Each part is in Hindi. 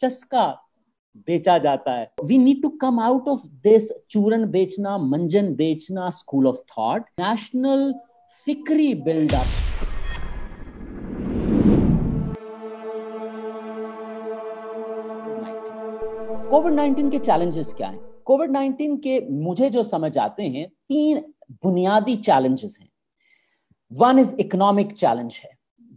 चस्का बेचा जाता है we need to come out of this चूरन बेचना मंजन बेचना स्कूल ऑफ थॉट नेशनल फिक्री बिल्डअप कोविड 19 के चैलेंजेस क्या हैं कोविड 19 के मुझे जो समझ आते हैं तीन बुनियादी चैलेंजेस हैं वन इज इकोनॉमिक चैलेंज है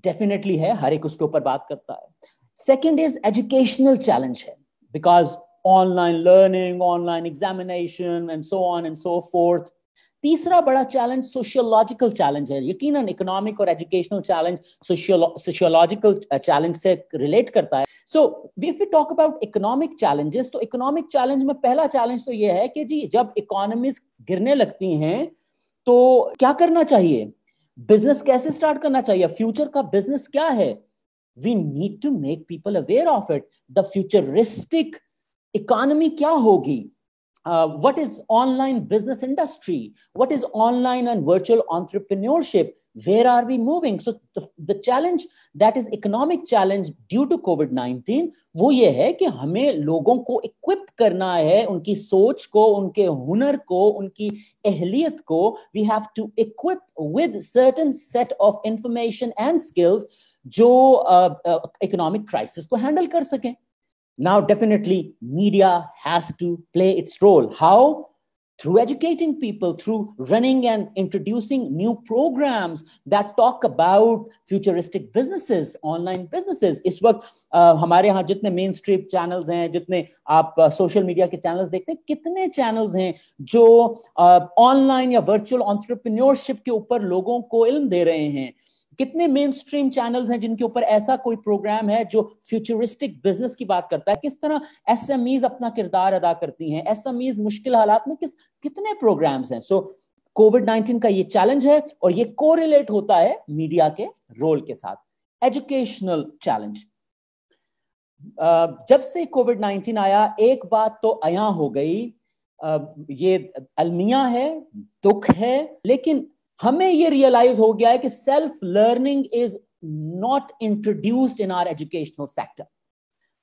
डेफिनेटली है हर एक उसके ऊपर बात करता है सेकेंड इज एजुकेशनल चैलेंज है because online learning online examination and so on and so fourth तीसरा बड़ा चैलेंज सोशियोलॉजिकल चैलेंज है यकीन इकोनॉमिक और एजुकेशनल चैलेंज सोशियोलॉजिकल चैलेंज से रिलेट करता है so if we talk about economic challenges तो इकोनॉमिक चैलेंज में पहला चैलेंज तो यह है कि जी जब इकोनॉमी गिरने लगती हैं तो क्या करना चाहिए बिजनेस कैसे स्टार्ट करना चाहिए फ्यूचर का बिजनेस क्या है we need to make people aware of it the futuristic economy kya hogi uh, what is online business industry what is online and virtual entrepreneurship where are we moving so the, the challenge that is economic challenge due to covid 19 wo ye hai ki hame logon ko equip karna hai unki soch ko unke hunar ko unki ehliyat ko we have to equip with certain set of information and skills जो इकोनॉमिक uh, क्राइसिस uh, को हैंडल कर सके now definitely media has to play its role how through educating people through running and introducing new programmes that talk about futuristic businesses online businesses इस वक्त uh, हमारे यहाँ जितने मेन स्ट्रीट चैनल हैं जितने आप सोशल uh, मीडिया के चैनल देखते हैं कितने चैनल हैं जो ऑनलाइन uh, या वर्चुअल ऑन्ट्रप्रन्योरशिप के ऊपर लोगों को इल्म दे रहे हैं कितने मेन स्ट्रीम चैनल हैं जिनके ऊपर ऐसा कोई प्रोग्राम है जो फ्यूचरिस्टिक बिजनेस की बात करता है किस तरह एस अपना किरदार अदा करती हैं एस मुश्किल हालात में किस कितने प्रोग्राम्स हैं सो कोविड नाइनटीन का ये चैलेंज है और ये कोरिलेट होता है मीडिया के रोल के साथ एजुकेशनल चैलेंज जब से कोविड नाइनटीन आया एक बात तो अया हो गई ये अलमिया है दुख है लेकिन हमें ये रियलाइज हो गया है कि self learning is not introduced in our educational sector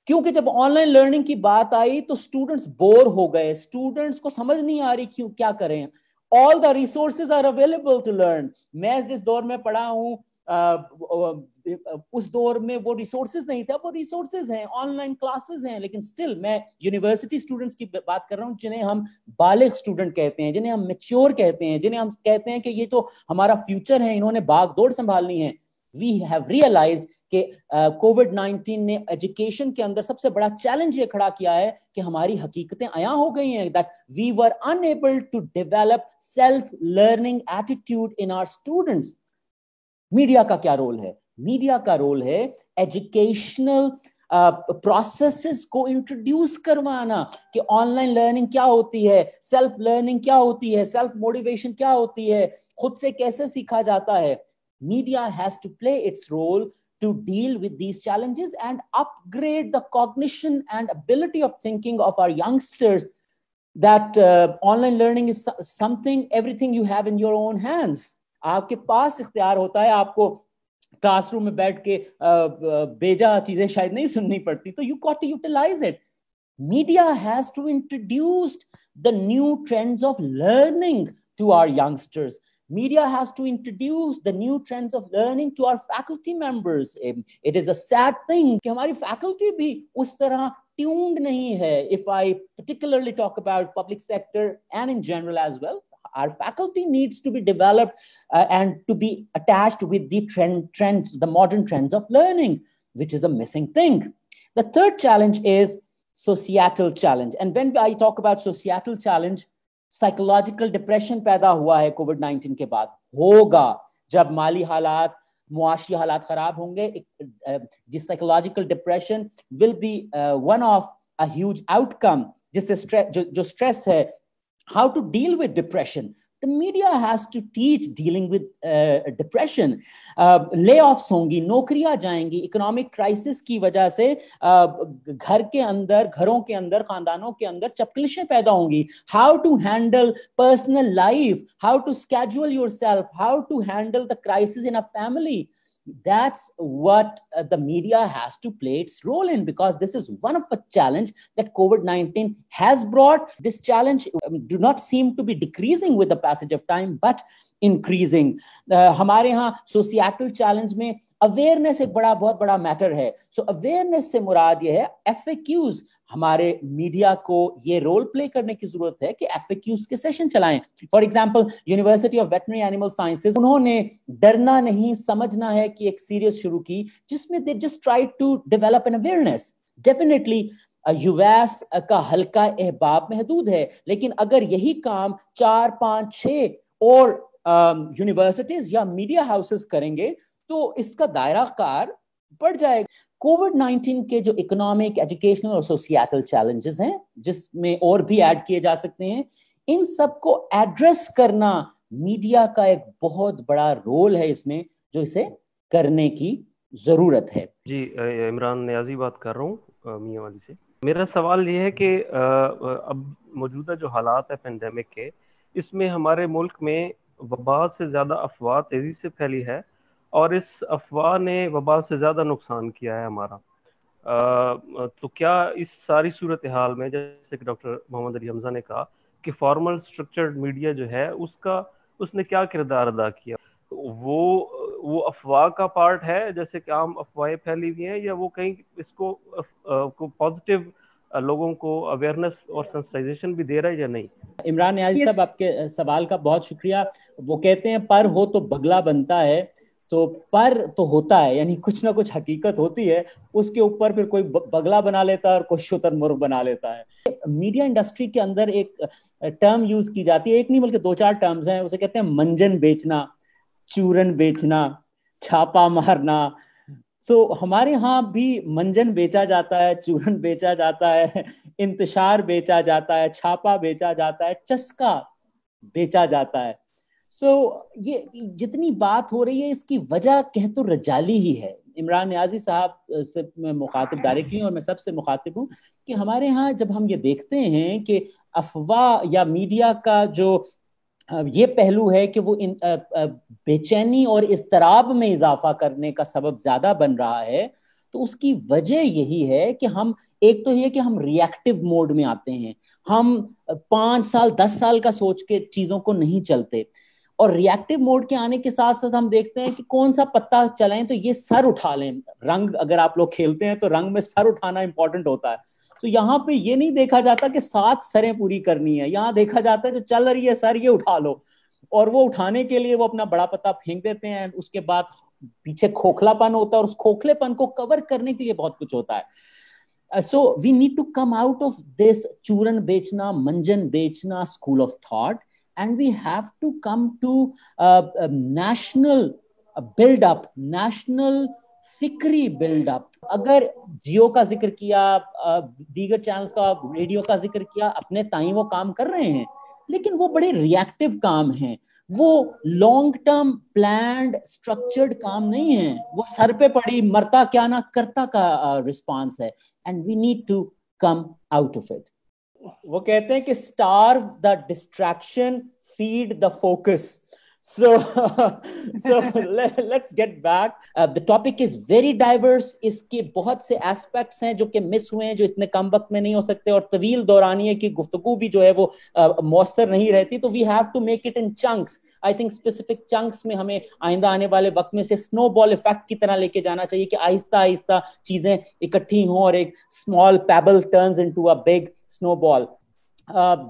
क्योंकि जब ऑनलाइन लर्निंग की बात आई तो स्टूडेंट्स बोर हो गए स्टूडेंट्स को समझ नहीं आ रही क्यों क्या करें all the resources are available to learn मैं जिस दौर में पढ़ा हूं उस दौर में वो रिसोर्सेज नहीं थे वो रिसोर्सेज हैं ऑनलाइन क्लासेस हैं लेकिन स्टिल मैं यूनिवर्सिटी स्टूडेंट्स की बात कर रहा हूँ जिन्हें हम बालिग स्टूडेंट कहते हैं जिन्हें हम मेच्योर कहते हैं जिन्हें हम कहते हैं कि ये तो हमारा फ्यूचर है इन्होंने बाग दौड़ संभालनी है वी हैव रियलाइज के कोविड नाइन्टीन ने एजुकेशन के अंदर सबसे बड़ा चैलेंज ये खड़ा किया है कि हमारी हकीकतें आया हो गई हैं that we were unable to develop self learning attitude in our students media का क्या रोल है मीडिया का रोल है एजुकेशनल प्रोसेसेस uh, को इंट्रोड्यूस करवाना कि ऑनलाइन लर्निंग क्या होती है सेल्फ लर्निंग क्या होती है सेल्फ मोटिवेशन क्या होती है खुद से कैसे सीखा जाता है media has to play its role to deal with these challenges and upgrade the cognition and ability of thinking of our youngsters that online learning is something everything you have in your own hands आपके पास इख्तियार होता है आपको क्लासरूम में बैठ के बेजा चीजें शायद नहीं सुननी पड़ती तो you got to utilise it media has to introduced the new trends of learning to our youngsters media has to introduce the new trends of learning to our faculty members it is a sad thing कि हमारी faculty भी उस तरह tuned नहीं है if i particularly talk about public sector and in general as well our faculty needs to be developed uh, and to be attached with the trend, trends, the modern trends of learning, which is a missing thing. The third challenge is societal challenge. And when I talk about societal challenge, psychological depression पैदा हुआ COVID-19 नाइन्टीन के बाद होगा जब माली halat, मुआशी हालात खराब होंगे जिस psychological depression will be one of a huge outcome. जिससे जो, जो स्ट्रेस है how to deal with depression. The media has to teach dealing with uh, depression. Layoffs uh, होंगी नौकरियां जाएंगी इकोनॉमिक क्राइसिस की वजह से uh, घर के अंदर घरों के अंदर खानदानों के अंदर चपकलिशें पैदा होंगी how to handle personal life how to schedule yourself how to handle the crisis in a family that's what uh, the media has to play its role in because this is one of the challenge that covid-19 has brought this challenge um, do not seem to be decreasing with the passage of time but increasing. uh, हमारे यहाँ सोसियाटल चैलेंज में अवेयरनेस एक बड़ा बहुत बड़ा मैटर है सो so, अवेयरनेस से मुराद ये है एफ हमारे मीडिया को ये रोल प्ले करने की जरूरत है कि एफ के सेशन चलाएं for example University of Veterinary Animal Sciences उन्होंने डरना नहीं समझना है कि एक सीरीज शुरू की जिसमें they just try to develop an awareness definitely यूएस का हल्का अहबाब महदूद है लेकिन अगर यही काम चार पांच छ और यूनिवर्सिटीज um, या मीडिया हाउसेस करेंगे तो इसका दायरा कार बढ़ जाएगा कोविड नाइनटीन के जो इकोनॉमिक एजुकेशनल और सोशियाटल चैलेंजेस हैं जिसमें और भी ऐड किए जा सकते हैं इन सबको एड्रेस करना मीडिया का एक बहुत बड़ा रोल है इसमें जो इसे करने की जरूरत है जी इमरान नियाजी बात कर रहा हूँ मियाँ वाली से मेरा सवाल ये है कि अब मौजूदा जो हालात है पेंडेमिक के इसमें हमारे मुल्क में वबा से ज़्यादा अफवाह तेज़ी से फैली है और इस अफवाह ने वबा से ज़्यादा नुकसान किया है हमारा आ, तो क्या इस सारी सूरत हाल में जैसे कि डॉक्टर मोहम्मद अली हमजा ने कहा कि फॉर्मल स्ट्रक्चर्ड मीडिया जो है उसका उसने क्या किरदार अदा किया वो वो अफवाह का पार्ट है जैसे कि आम अफवाहें फैली हुई हैं या वो कहीं इसको पॉजिटिव लोगों को अवेयरनेस और सेंसिटाइजेशन भी दे रहा है या नहीं इमरान न्याजी साहब आपके सवाल का बहुत शुक्रिया वो कहते हैं पर हो तो बगला बनता है तो पर तो होता है यानी कुछ ना कुछ हकीकत होती है उसके ऊपर फिर कोई बगला बना लेता है और कोई शुतर मुर्ग बना लेता है मीडिया इंडस्ट्री के अंदर एक टर्म यूज की जाती है एक नहीं बल्कि दो चार टर्म्स हैं उसे कहते हैं मंजन बेचना चूरन बेचना छापा मारना सो so, हमारे यहाँ भी मंजन बेचा जाता है चूरन बेचा जाता है इंतशार बेचा जाता है छापा बेचा जाता है चस्का बेचा जाता है सो so, ये जितनी बात हो रही है इसकी वजह कह तो रजाली ही है इमरान न्याजी साहब से मैं मुखातिब डायरेक्टली और मैं सबसे मुखातिब हूँ कि हमारे यहाँ जब हम ये देखते हैं कि अफवाह या मीडिया का जो ये पहलू है कि वो इन बेचैनी और इसतराब में इजाफा करने का सबब ज़्यादा बन रहा है तो उसकी वजह यही है कि हम एक तो ये कि हम रिएक्टिव मोड में आते हैं हम पाँच साल दस साल का सोच के चीज़ों को नहीं चलते और रिएक्टिव मोड के आने के साथ साथ हम देखते हैं कि कौन सा पत्ता चलाएं तो ये सर उठा लें रंग अगर आप लोग खेलते हैं तो रंग में सर उठाना इंपॉर्टेंट होता है तो यहाँ पे ये नहीं देखा जाता कि सात सरें पूरी करनी है यहाँ देखा जाता है जो चल रही है सर ये उठा लो और वो उठाने के लिए वो अपना बड़ा पत्ता फेंक देते हैं उसके बाद पीछे खोखलापन होता है और उस खोखलेपन को कवर करने के लिए बहुत कुछ होता है so we need to come out of this चूरन बेचना मंजन बेचना school of thought and we have to come to uh, a national build up national फिक्री बिल्डअप अगर जियो का जिक्र किया दीगर चैनल्स का रेडियो का जिक्र किया अपने ताई वो काम कर रहे हैं लेकिन वो बड़े रिएक्टिव काम हैं वो लॉन्ग टर्म प्लान स्ट्रक्चर्ड काम नहीं है वो सर पे पड़ी मरता क्या ना करता का रिस्पॉन्स है and we need to come out of it वो कहते हैं कि starve the distraction feed the focus so so let, let's get back the topic is very diverse इसके बहुत से एस्पेक्ट्स हैं जो कि मिस हुए हैं जो इतने कम वक्त में नहीं हो सकते और तवील दौरानिए की गुफ्तगु भी जो है वो uh, मौसर नहीं रहती तो we have to make it in chunks I think specific chunks में हमें आइंदा आने वाले वक्त में से स्नो बॉल इफेक्ट की तरह लेके जाना चाहिए कि आहिस्ता आहिस्ता चीजें इकट्ठी हों और एक small pebble turns into a big snowball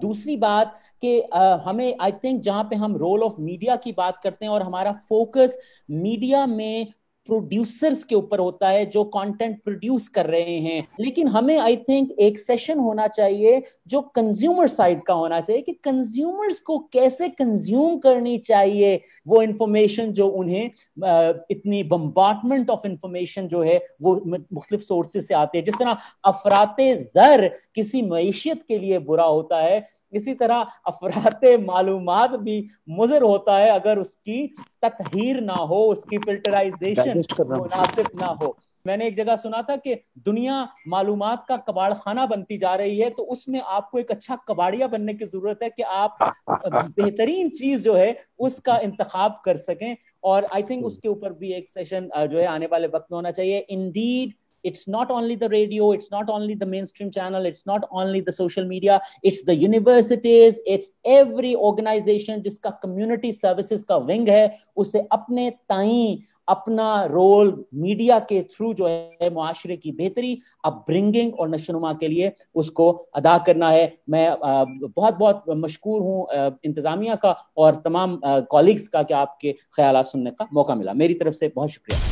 दूसरी बात कि हमें आई थिंक जहां पे हम रोल ऑफ मीडिया की बात करते हैं और हमारा फोकस मीडिया में प्रोड्यूसर्स के ऊपर होता है जो कंटेंट प्रोड्यूस कर रहे हैं लेकिन हमें आई थिंक एक सेशन होना चाहिए जो कंज्यूमर साइड का होना चाहिए कि कंज्यूमर्स को कैसे कंज्यूम करनी चाहिए वो इंफॉर्मेशन जो उन्हें इतनी बम्बार्टमेंट ऑफ इंफॉर्मेशन जो है वो मुख्तलिफ सोर्सेज से आते हैं जिस तरह अफरात जर किसी मैशियत के लिए बुरा होता है इसी तरह अफरात मालूम भी मुजर होता है अगर उसकी तकहीर ना हो उसकी फिल्टराइजेशन मुनासिब ना हो मैंने एक जगह सुना था कि दुनिया मालूम का कबाड़ खाना बनती जा रही है तो उसमें आपको एक अच्छा कबाड़िया बनने की जरूरत है कि आप बेहतरीन चीज जो है उसका इंतखब कर सकें और आई थिंक उसके ऊपर भी एक सेशन जो है आने वाले वक्त में होना चाहिए indeed it's not only the radio it's not only the mainstream channel it's not only the social media it's the universities it's every organization jiska community services ka wing है उसे अपने ताई अपना रोल मीडिया के थ्रू जो है मुआरे की बेहतरी upbringing aur nashnuma ke liye usko ada karna hai main bahut bahut mashkoor hu इंतज़ामिया ka aur tamam colleagues ka कि aapke khayalat sunne ka mauka mila meri taraf se bahut shukriya